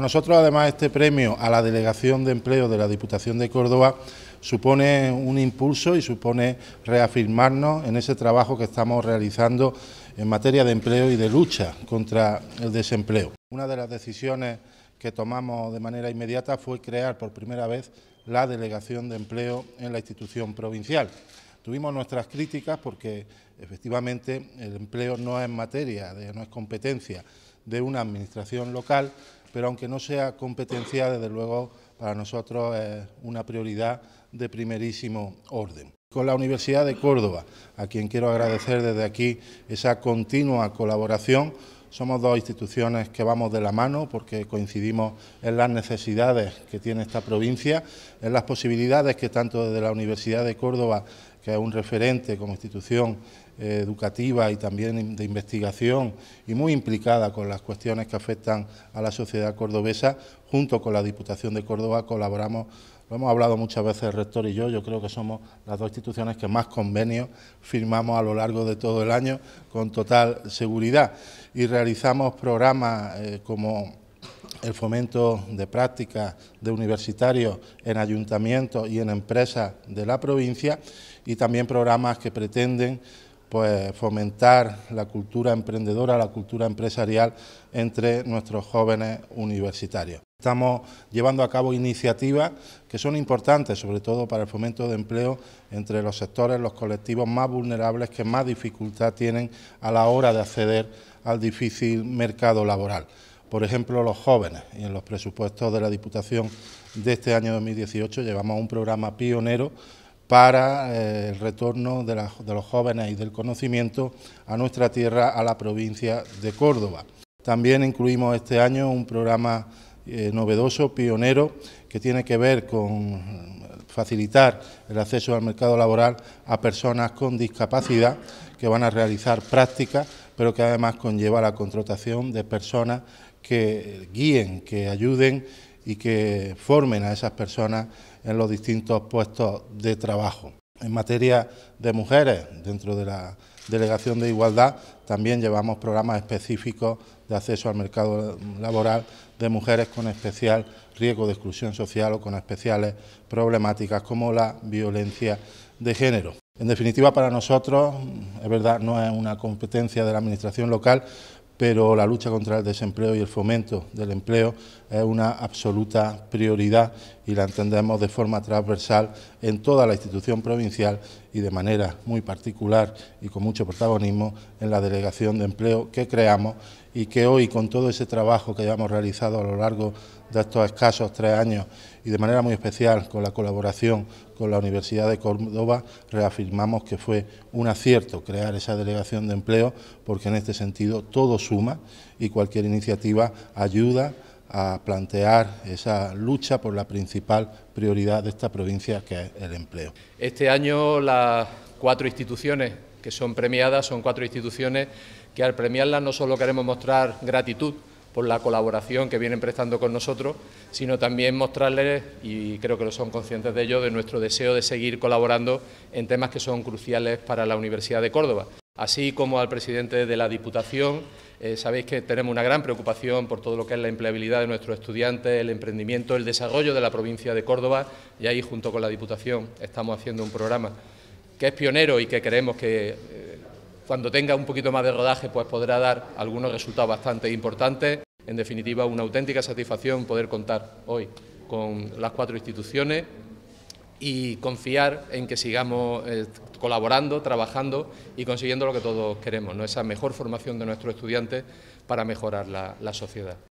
Nosotros además este premio a la Delegación de Empleo de la Diputación de Córdoba supone un impulso y supone reafirmarnos en ese trabajo que estamos realizando en materia de empleo y de lucha contra el desempleo. Una de las decisiones que tomamos de manera inmediata fue crear por primera vez la Delegación de Empleo en la institución provincial. Tuvimos nuestras críticas porque efectivamente el empleo no es materia, no es competencia de una administración local, pero aunque no sea competencia, desde luego para nosotros es una prioridad de primerísimo orden. Con la Universidad de Córdoba, a quien quiero agradecer desde aquí esa continua colaboración, somos dos instituciones que vamos de la mano porque coincidimos en las necesidades que tiene esta provincia, en las posibilidades que tanto desde la Universidad de Córdoba que es un referente como institución eh, educativa y también de investigación y muy implicada con las cuestiones que afectan a la sociedad cordobesa, junto con la Diputación de Córdoba colaboramos lo hemos hablado muchas veces el rector y yo, yo creo que somos las dos instituciones que más convenios firmamos a lo largo de todo el año con total seguridad y realizamos programas eh, como el fomento de prácticas de universitarios en ayuntamientos y en empresas de la provincia y también programas que pretenden pues, fomentar la cultura emprendedora, la cultura empresarial entre nuestros jóvenes universitarios. Estamos llevando a cabo iniciativas que son importantes, sobre todo para el fomento de empleo entre los sectores, los colectivos más vulnerables que más dificultad tienen a la hora de acceder al difícil mercado laboral por ejemplo, los jóvenes. Y en los presupuestos de la Diputación de este año 2018 llevamos un programa pionero para eh, el retorno de, los jóvenes y del conocimiento a nuestra tierra, a la provincia de Córdoba. También incluimos este año un programa eh, novedoso, pionero, que tiene que ver con facilitar el acceso al mercado laboral a personas con discapacidad que van a realizar prácticas, pero que además conlleva la contratación de personas que guíen, que ayuden y que formen a esas personas en los distintos puestos de trabajo. En materia de mujeres, dentro de la Delegación de Igualdad, también llevamos programas específicos de acceso al mercado laboral de mujeres con especial riesgo de exclusión social o con especiales problemáticas como la violencia de género. En definitiva, para nosotros, es verdad, no es una competencia de la Administración local, pero la lucha contra el desempleo y el fomento del empleo es una absoluta prioridad y la entendemos de forma transversal en toda la institución provincial y de manera muy particular y con mucho protagonismo en la Delegación de Empleo que creamos y que hoy con todo ese trabajo que hemos realizado a lo largo de estos escasos tres años y de manera muy especial con la colaboración con la Universidad de Córdoba, reafirmamos que fue un acierto crear esa delegación de empleo porque en este sentido todo suma y cualquier iniciativa ayuda a plantear esa lucha por la principal prioridad de esta provincia que es el empleo. Este año las cuatro instituciones que son premiadas, son cuatro instituciones que al premiarlas no solo queremos mostrar gratitud por la colaboración que vienen prestando con nosotros, sino también mostrarles, y creo que lo son conscientes de ello, de nuestro deseo de seguir colaborando en temas que son cruciales para la Universidad de Córdoba así como al presidente de la Diputación. Eh, sabéis que tenemos una gran preocupación por todo lo que es la empleabilidad de nuestros estudiantes, el emprendimiento, el desarrollo de la provincia de Córdoba y ahí junto con la Diputación estamos haciendo un programa que es pionero y que creemos que eh, cuando tenga un poquito más de rodaje pues podrá dar algunos resultados bastante importantes. En definitiva, una auténtica satisfacción poder contar hoy con las cuatro instituciones y confiar en que sigamos eh, colaborando, trabajando y consiguiendo lo que todos queremos, ¿no? esa mejor formación de nuestros estudiantes para mejorar la sociedad.